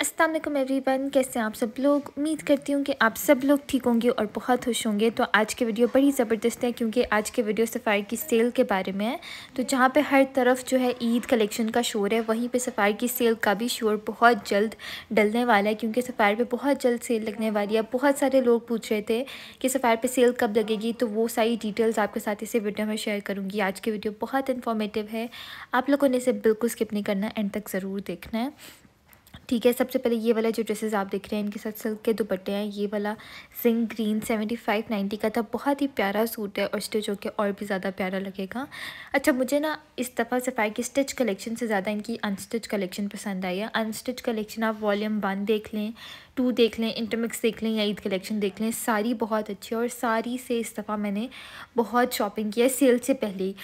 Aslam one कैसे हैं आप सब लोग उम्मीद करती हूँ कि आप सब लोग ठीक होंगे और बहुत खुश होंगे तो आज के वीडियो बड़ी ज़बरदस्त है क्योंकि आज के वीडियो सफ़ारी की सेल के बारे में है तो जहाँ पे हर तरफ जो है ईद कलेक्शन का शोर है वहीं पे सफ़ारी की सेल का भी शोर बहुत जल्द डलने वाला है क्योंकि सफ़ार पे बहुत जल्द सेल लगने वाली है बहुत सारे लोग पूछ रहे थे कि सफ़ार पर सेल कब लगेगी तो वो सारी डिटेल्स आपके साथ इसे वीडियो में शेयर करूँगी आज की वीडियो बहुत इन्फॉर्मेटिव है आप लोगों ने इसे बिल्कुल स्किप नहीं करना एंड तक ज़रूर देखना है ठीक है सबसे पहले ये वाला जो ड्रेसेस आप देख रहे हैं इनके साथ सिल्क के दुपट्टे हैं ये वाला सिंग ग्रीन सेवेंटी फाइव नाइन्टी का था बहुत ही प्यारा सूट है और स्टिच होकर और भी ज़्यादा प्यारा लगेगा अच्छा मुझे ना इस दफ़ा सफ़ाई की स्टिच कलेक्शन से ज़्यादा इनकी अनस्टिच कलेक्शन पसंद आई है अनस्टिच कलेक्शन आप वॉल्यूम वन देख लें टू देख लें इंटरमिक्स देख लें या ईद कलेक्शन देख लें सारी बहुत अच्छी है और सारी से इस दफ़ा मैंने बहुत शॉपिंग की है सेल से पहले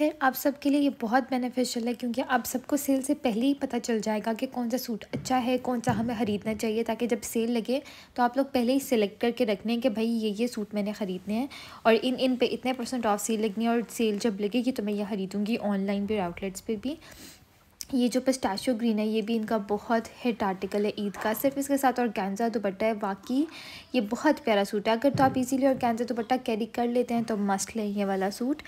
है आप सबके लिए ये बहुत बेनिफिशियल है क्योंकि आप सबको सेल से पहले ही पता चल जाएगा कि कौन सा सूट अच्छा है कौन सा हमें ख़रीदना चाहिए ताकि जब सेल लगे तो आप लोग पहले ही सिलेक्ट करके रख लें कि भाई ये ये सूट मैंने ख़रीदने हैं और इन इन पे इतने परसेंट ऑफ सेल लगनी है और सेल जब लगेगी तो मैं ये ख़रीदूँगी ऑनलाइन भी आउटलेट्स पर भी ये जो पिस्टाशियो ग्रीन है ये भी इनका बहुत हिट आर्टिकल है ईद का सिर्फ इसके साथ और गेंजा दुपट्टा है बाकी ये बहुत प्यारा सूट है अगर तो आप इजीली और गेंजा दुपट्टा कैरी कर लेते हैं तो मस्त लें ये वाला सूट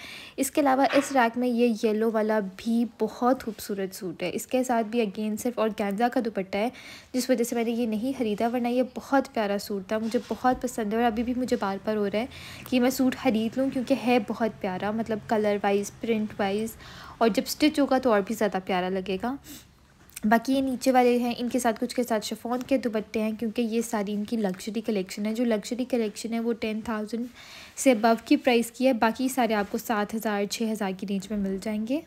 इसके अलावा इस रैक में ये येलो वाला भी बहुत खूबसूरत सूट है इसके साथ भी अगेन सिर्फ और गेंजा का दुपट्टा है जिस वजह से मैंने ये नहीं ख़रीदा वरना यह बहुत प्यारा सूट था मुझे बहुत पसंद है और अभी भी मुझे बार बार हो रहा है कि मैं सूट ख़रीद लूँ क्योंकि है बहुत प्यारा मतलब कलर वाइज प्रिंट वाइज और जब स्टिच होगा तो और भी ज़्यादा प्यारा लगेगा लगेगा बाकी ये नीचे वाले हैं इनके साथ कुछ के साथ शफोन के दुपट्टे हैं क्योंकि ये सारी इनकी लग्जरी कलेक्शन है जो लग्जरी कलेक्शन है वो टेन थाउजेंड से अबव की प्राइस की है बाकी सारे आपको सात हज़ार छः हज़ार की रेंज में मिल जाएंगे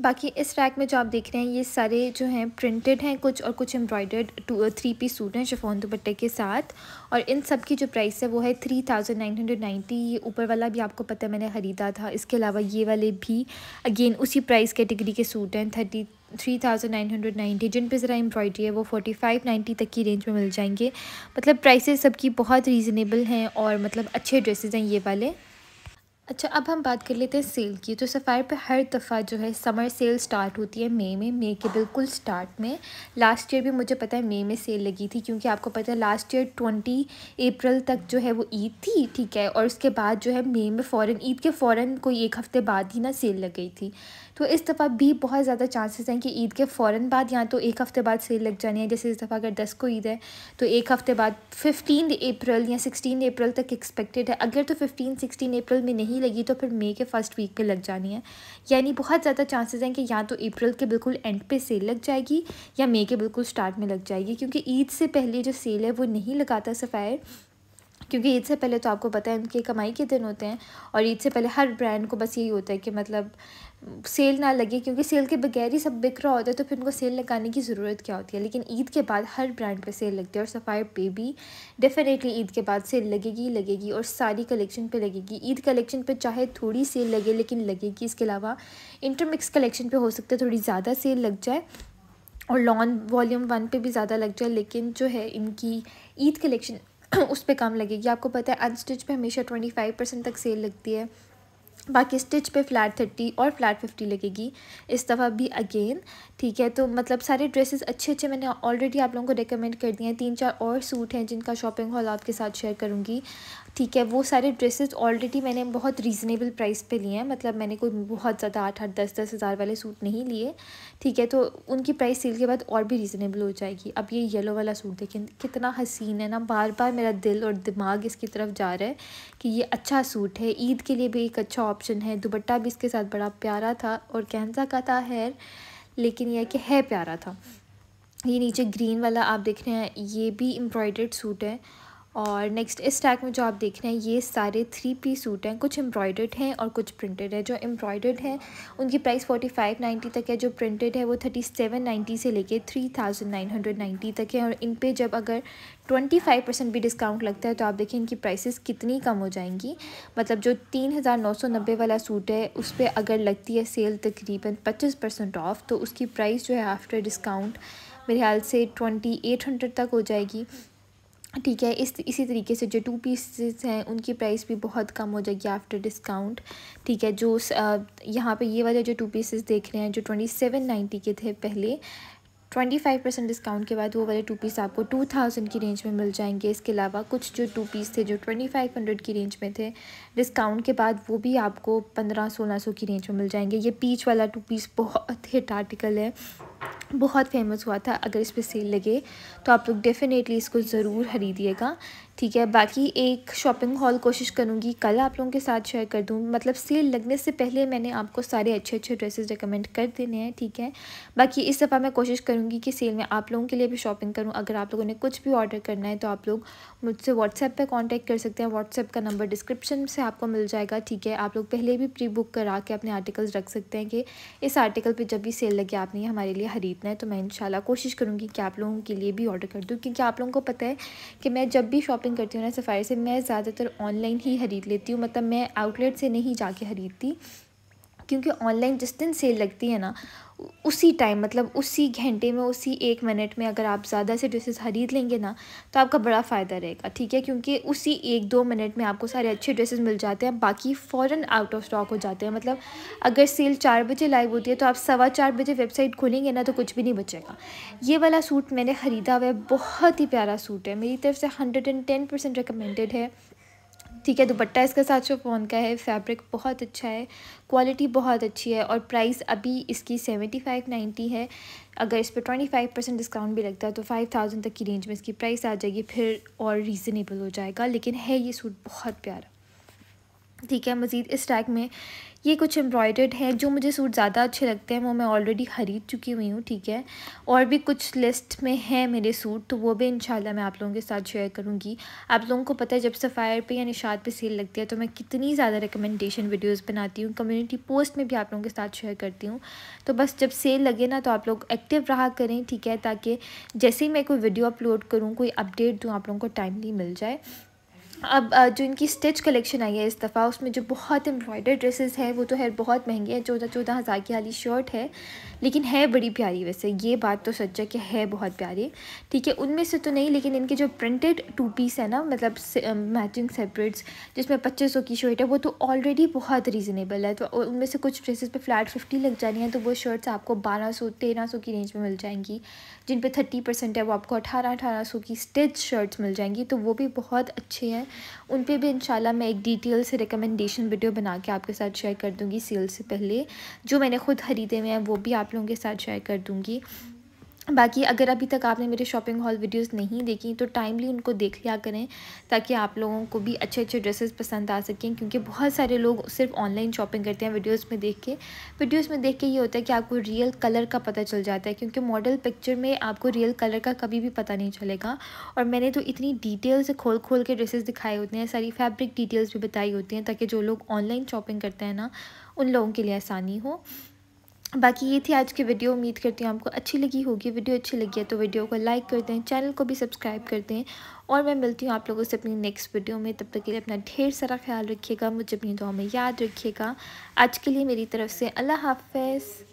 बाकी इस रैक में जो आप देख रहे हैं ये सारे जो हैं प्रिंटेड हैं कुछ और कुछ embroidered two three piece suit हैं शिफोन दुपट्टे के साथ और इन सब की जो प्राइस है वो है three thousand nine hundred ninety ये ऊपर वाला भी आपको पता है मैंने ख़रीदा था इसके अलावा ये वाले भी अगेन उसी प्राइस कैटेगरी के, के सूट हैं thirty three thousand nine hundred ninety जिन पर ज़रा एम्ब्रॉयडरी है वो फोटी फाइव नाइन्टी तक की रेंज में मिल जाएंगे मतलब प्राइसेस सबकी बहुत रीज़नेबल हैं और मतलब अच्छे ड्रेसेस हैं ये वाले अच्छा अब हम बात कर लेते हैं सेल की तो सफ़ायर पे हर दफ़ा जो है समर सेल स्टार्ट होती है मई में मई के बिल्कुल स्टार्ट में लास्ट ईयर भी मुझे पता है मई में सेल लगी थी क्योंकि आपको पता है लास्ट ईयर ट्वेंटी अप्रैल तक जो है वो ईद थी ठीक है और उसके बाद जो है मई में फ़ौर ईद के फ़ौर कोई एक हफ़्ते बाद ही ना सेल लग गई थी तो इस दफ़ा भी बहुत ज़्यादा चांसेस हैं कि ईद के फ़ौर बाद या तो एक हफ़्ते बाद सेल लग जानी है जैसे इस दफ़ा अगर दस को ईद है तो एक हफ़्ते बाद फिफ्टीन अप्रैल या सिक्सटीन अप्रैल तक एक्सपेक्टेड है अगर तो फिफ्टीन सिक्सटीन अप्रैल में नहीं नहीं लगी तो फिर मई के फर्स्ट वीक पे लग जानी है यानी बहुत ज़्यादा चांसेस हैं कि या तो अप्रैल के बिल्कुल एंड पे सेल लग जाएगी या मई के बिल्कुल स्टार्ट में लग जाएगी क्योंकि ईद से पहले जो सेल है वो नहीं लगाता सफ़ायर क्योंकि ईद से पहले तो आपको पता है उनके कमाई के दिन होते हैं और ईद से पहले हर ब्रांड को बस यही होता है कि मतलब सेल ना लगे क्योंकि सेल के बगैर ही सब बिक रहा होता है तो फिर उनको सेल लगाने की ज़रूरत क्या होती है लेकिन ईद के बाद हर ब्रांड पे सेल लगती है और सफ़ाई पे भी डेफ़िनेटली ईद के बाद सेल लगेगी ही लगेगी और सारी कलेक्शन पे लगेगी ईद कलेक्शन पे चाहे थोड़ी सेल लगे लेकिन लगेगी इसके अलावा इंटरमिक्स कलेक्शन पर हो सकता है थोड़ी ज़्यादा सेल लग जाए और लॉन्ग वॉल्यूम वन पे भी ज़्यादा लग जाए लेकिन जो है इनकी ईद कलेक्शन उस पर कम लगेगी आपको पता है अनस्टिच पे हमेशा ट्वेंटी फाइव परसेंट तक सेल लगती है बाकी स्टिच पे फ्लैट थर्टी और फ्लैट फिफ्टी लगेगी इस दफ़ा भी अगेन ठीक है तो मतलब सारे ड्रेसेस अच्छे अच्छे मैंने ऑलरेडी आप लोगों को रिकमेंड कर दिए हैं तीन चार और सूट हैं जिनका शॉपिंग हॉल आपके साथ शेयर करूँगी ठीक है वो सारे ड्रेसेस ऑलरेडी मैंने बहुत रीज़नेबल प्राइस पे लिए हैं मतलब मैंने कोई बहुत ज़्यादा आठ आठ दस दस हज़ार वाले सूट नहीं लिए ठीक है तो उनकी प्राइस सेल के बाद और भी रीज़नेबल हो जाएगी अब ये येलो वाला सूट देखें कितना हसीन है ना बार बार मेरा दिल और दिमाग इसकी तरफ जा रहा है कि ये अच्छा सूट है ईद के लिए भी एक अच्छा ऑप्शन है दुबट्टा भी इसके साथ बड़ा प्यारा था और कहनसा का था हैर लेकिन यह कि है प्यारा था ये नीचे ग्रीन वाला आप देख रहे हैं ये भी एम्ब्रॉयडर्ड सूट है और नेक्स्ट इस टैग में जो आप देख रहे हैं ये सारे थ्री पी सूट हैं कुछ एम्ब्रॉयडर्ड हैं और कुछ प्रिंटेड है जो एम्ब्रॉयडर्ड हैं उनकी प्राइस फोर्टी फाइव नाइन्टी तक है जो प्रिंटेड है वो थर्टी सेवन नाइन्टी से लेके three thousand nine hundred ninety तक है और इन पर जब अगर ट्वेंटी फाइव परसेंट भी डिस्काउंट लगता है तो आप देखें इनकी प्राइसेस कितनी कम हो जाएंगी मतलब जो तीन हज़ार नौ सौ नब्बे वाला सूट है उस पर अगर लगती है सेल तकरीबन पच्चीस परसेंट ऑफ तो उसकी प्राइस जो है आफ्टर डिस्काउंट मेरे ख्याल से ट्वेंटी एट हंड्रेड तक हो जाएगी ठीक है इस इसी तरीके से जो टू पीसेस हैं उनकी प्राइस भी बहुत कम हो जाएगी आफ्टर डिस्काउंट ठीक है जो यहाँ पे ये वाले जो टू पीसेस देख रहे हैं जो ट्वेंटी सेवन नाइन्टी के थे पहले ट्वेंटी फाइव परसेंट डिस्काउंट के बाद वो वाले टू पीस आपको टू थाउजेंड की रेंज में मिल जाएंगे इसके अलावा कुछ जो टू पीस थे जो ट्वेंटी फाइव हंड्रेड की रेंज में थे डिस्काउंट के बाद वो भी आपको पंद्रह सोलह सौ की रेंज में मिल जाएंगे ये पीच वाला टू पीस बहुत हिट आर्टिकल है बहुत फेमस हुआ था अगर इस पर सेल लगे तो आप लोग डेफ़िनेटली इसको ज़रूर खरीदिएगा ठीक है बाकी एक शॉपिंग हॉल कोशिश करूँगी कल आप लोगों के साथ शेयर कर दूँ मतलब सेल लगने से पहले मैंने आपको सारे अच्छे अच्छे ड्रेसेस रिकमेंड कर देने हैं ठीक है बाकी इस दफ़ा मैं कोशिश करूँगी कि सेल में आप लोगों के लिए भी शॉपिंग करूँ अगर आप लोगों ने कुछ भी ऑर्डर करना है तो आप लोग मुझसे व्हाट्सएप पर कॉन्टैक्ट कर सकते हैं व्हाट्सएप का नंबर डिस्क्रिप्शन से आपको मिल जाएगा ठीक है आप लोग पहले भी प्री बुक करा के अपने आर्टिकल्स रख सकते हैं कि इस आर्टिकल पर जब भी सेल लगे आपने हमारे लिए ख़रीदना है तो मैं इन कोशिश करूँगी कि आप लोगों के लिए भी ऑर्डर कर दूँ क्योंकि आप लोगों को पता है कि मैं जब भी शॉपिंग शॉपिंग करती हूँ ना सफ़ायर से मैं ज़्यादातर ऑनलाइन ही ख़रीद लेती हूँ मतलब मैं आउटलेट से नहीं जाके ख़रीदती क्योंकि ऑनलाइन जिस दिन सेल लगती है ना उसी टाइम मतलब उसी घंटे में उसी एक मिनट में अगर आप ज़्यादा से ड्रेसेस ख़रीद लेंगे ना तो आपका बड़ा फ़ायदा रहेगा ठीक है क्योंकि उसी एक दो मिनट में आपको सारे अच्छे ड्रेसेस मिल जाते हैं बाकी फ़ौर आउट ऑफ स्टॉक हो जाते हैं मतलब अगर सेल चार बजे लाइव होती है तो आप सवा चार बजे वेबसाइट खोलेंगे ना तो कुछ भी नहीं बचेगा ये वाला सूट मैंने ख़रीदा हुआ है बहुत ही प्यारा सूट है मेरी तरफ से hundred and ten percent recommended है ठीक है दुपट्टा इसका सात सौ पौन का है फैब्रिक बहुत अच्छा है क्वालिटी बहुत अच्छी है और प्राइस अभी इसकी सेवेंटी फाइव नाइन्टी है अगर इस पर ट्वेंटी फाइव परसेंट डिस्काउंट भी लगता है तो फाइव थाउजेंड तक की रेंज में इसकी प्राइस आ जाएगी फिर और रीज़नेबल हो जाएगा लेकिन है ये सूट बहुत प्यारा ठीक है मज़ीद इस टैग में ये कुछ एम्ब्रॉयडर्ड हैं जो मुझे सूट ज़्यादा अच्छे लगते हैं वो मैं ऑलरेडी ख़रीद चुकी हुई हूँ ठीक है और भी कुछ लिस्ट में हैं मेरे सूट तो वो भी इंशाल्लाह मैं आप लोगों के साथ शेयर करूँगी आप लोगों को पता है जब सफ़ायर पे या निशात पे सेल लगती है तो मैं कितनी ज़्यादा रिकमेंडेशन वीडियोज़ बनाती हूँ कम्यूनिटी पोस्ट में भी आप लोगों के साथ शेयर करती हूँ तो बस जब सेल लगे ना तो आप लोग एक्टिव रहा करें ठीक है ताकि जैसे ही मैं कोई वीडियो अपलोड करूँ कोई अपडेट दूँ आप लोगों को टाइमली मिल जाए अब जो इनकी स्टिच कलेक्शन आई है इस दफ़ा उसमें जो बहुत एम्ब्रॉयडर ड्रेसेस हैं वो तो है बहुत महंगे हैं चौदह चौदह हज़ार की वाली शर्ट है लेकिन है बड़ी प्यारी वैसे ये बात तो सच है कि है बहुत प्यारी ठीक है उनमें से तो नहीं लेकिन इनके जो प्रिंटेड टू पीस है ना मतलब मैचिंग सेपरेट्स जिसमें पच्चीस सौ की शर्ट है वो तो ऑलरेडी बहुत रीज़नेबल है तो उनमें से कुछ ड्रेसेस पर फ्लैट फिफ्टी लग जानी है तो वो शर्ट्स आपको बारह सौ तेरह सौ की रेंज में मिल जाएंगी जिन पर थर्टी परसेंट है वो आपको अठारह अठारह सौ की स्टिच शर्ट्स मिल जाएंगी तो वो भी बहुत अच्छे हैं उन पर भी इंशाल्लाह मैं एक डिटेल से रिकमेंडेशन वीडियो बना के आपके साथ शेयर कर दूँगी सेल से पहले जो मैंने खुद ख़रीदे हुए हैं वो भी आप लोगों के साथ शेयर कर दूँगी बाकी अगर अभी तक आपने मेरे शॉपिंग हॉल वीडियोस नहीं देखी तो टाइमली उनको देख लिया करें ताकि आप लोगों को भी अच्छे अच्छे ड्रेसेस पसंद आ सकें क्योंकि बहुत सारे लोग सिर्फ ऑनलाइन शॉपिंग करते हैं वीडियोस में देख के वीडियोस में देख के ये होता है कि आपको रियल कलर का पता चल जाता है क्योंकि मॉडल पिक्चर में आपको रियल कलर का कभी भी पता नहीं चलेगा और मैंने तो इतनी डिटेल से खोल खोल के ड्रेसेस दिखाए होते हैं सारी फैब्रिक डिटेल्स भी बताई होती हैं ताकि जो लोग ऑनलाइन शॉपिंग करते हैं ना उन लोगों के लिए आसानी हो बाकी ये थी आज की वीडियो उम्मीद करती हूँ आपको अच्छी लगी होगी वीडियो अच्छी लगी है तो वीडियो को लाइक कर दें चैनल को भी सब्सक्राइब कर दें और मैं मिलती हूँ आप लोगों से अपनी नेक्स्ट वीडियो में तब तक के लिए अपना ढेर सारा ख्याल रखिएगा मुझे अपनी दुआ में याद रखिएगा आज के लिए मेरी तरफ से अल्लाह हाफ